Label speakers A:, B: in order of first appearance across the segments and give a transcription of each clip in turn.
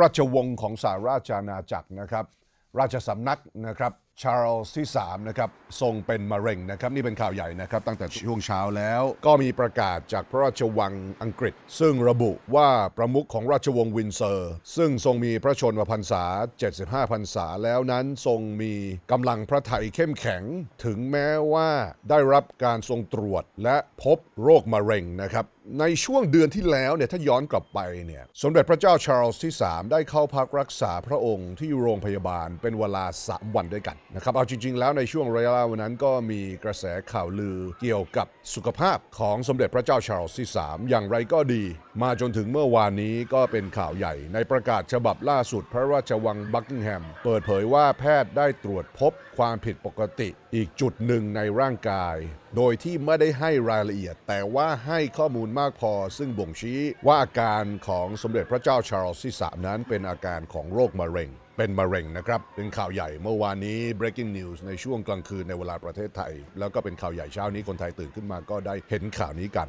A: ราชวงศ์ของสหราชอาณาจักรนะครับ ราชสำนักนะครับชาร์ลส์ที่3นะครับทรงเป็นมะเร็งนะครับนี่เป็นข่าวใหญ่นะครับตั้งแต่ช่วงเช้าแล้ว ก็มีประกาศจากพระราชวังอังกฤษ ซึ่งระบุว่าประมุขของราชวงศ์วินเซอร์ ซึ่งทรงมีพระชนมพรรษา 75 พรรษาแล้วนั้นทรงมีกำลังพระทัยเข้มแข็ง ถึงแม้ว่าได้รับการทรงตรวจและพบโรคมะเร็งนะครับในช่วงเดือนที่แล้วเนี่ยถ้าย้อนกลับไปเนี่ยสมเด็จพระเจ้าชาร์ลส์ที่ 3 ได้เข้าพักรักษาพระองค์ที่โรงพยาบาลเป็นเวลา 3 วันด้วยกันนะครับเอาจริงๆแล้วในช่วงระยะเวลาวันนั้นก็มีกระแสข่าวลือเกี่ยวกับสุขภาพของสมเด็จพระเจ้าชาร์ลส์ที่ 3 อย่างไรก็ดี มาจนถึงเมื่อวานนี้ก็เป็นข่าวใหญ่ในประกาศฉบับล่าสุดพระราชวังบักกิงแฮม เปิดเผยว่าแพทย์ได้ตรวจพบความผิดปกติอีกจุดหนึ่งในร่างกายโดยที่ไม่ได้ให้รายละเอียด แต่ว่าให้ข้อมูลมากพอซึ่งบ่งชี้ ว่าอาการของสมเด็จพระเจ้าชาร์ลส์ที่มนั้นเป็นอาการของโรคมะเร็ง เป็นมะเร็งนะครับ เป็นข่าวใหญ่เมื่อวานนี้ breaking news ในช่วงกลางคืนในเวลาประเทศไทย แล้วก็เป็นข่าวใหญ่เช้านี้คนไทยตื่นขึ้นมาก็ได้เห็นข่าวนี้กัน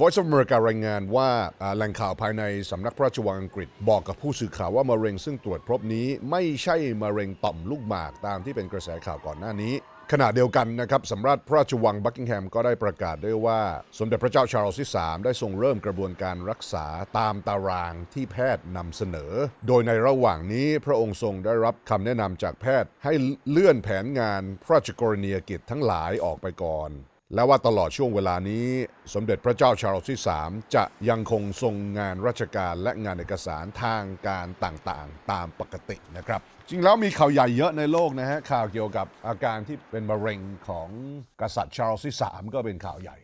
A: Voice of America รายงานว่าแหล่งข่าวภายในสำนักพระราชวังอังกฤษ บอกกับผู้สื่อข่าวว่ามะเร็งซึ่งตรวจพบนี้ ไม่ใช่มะเร็งต่อมลูกหมากตามที่เป็นกระแสข่าวก่อนหน้านี้ขณะเดียวกันนะครับสำรักพระราชวังบักกิงแฮมก็ได้ประกาศด้วยว่า สมเด็จพระเจ้าชาร์ลส์ที่ 3 ได้ทรงเริ่มกระบวนการรักษาตามตารางที่แพทย์นำเสนอ โดยในระหว่างนี้พระองค์ทรงได้รับคำแนะนำจากแพทย์ให้เลื่อนแผนงานพระราชกรณียกิจทั้งหลายออกไปก่อนและว่าตลอดช่วงเวลานี้สมเด็จพระเจ้าชาร์ลส์ที่ 3 จะยังคงทรงงานราชการและงานเอกสารทางการต่างๆ ตามปกตินะครับ จริงแล้วมีข่าวใหญ่เยอะในโลกนะฮะ ข่าวเกี่ยวกับอาการที่เป็นมะเร็งของกษัตริย์ชาร์ลส์ที่ 3 ก็เป็นข่าวใหญ่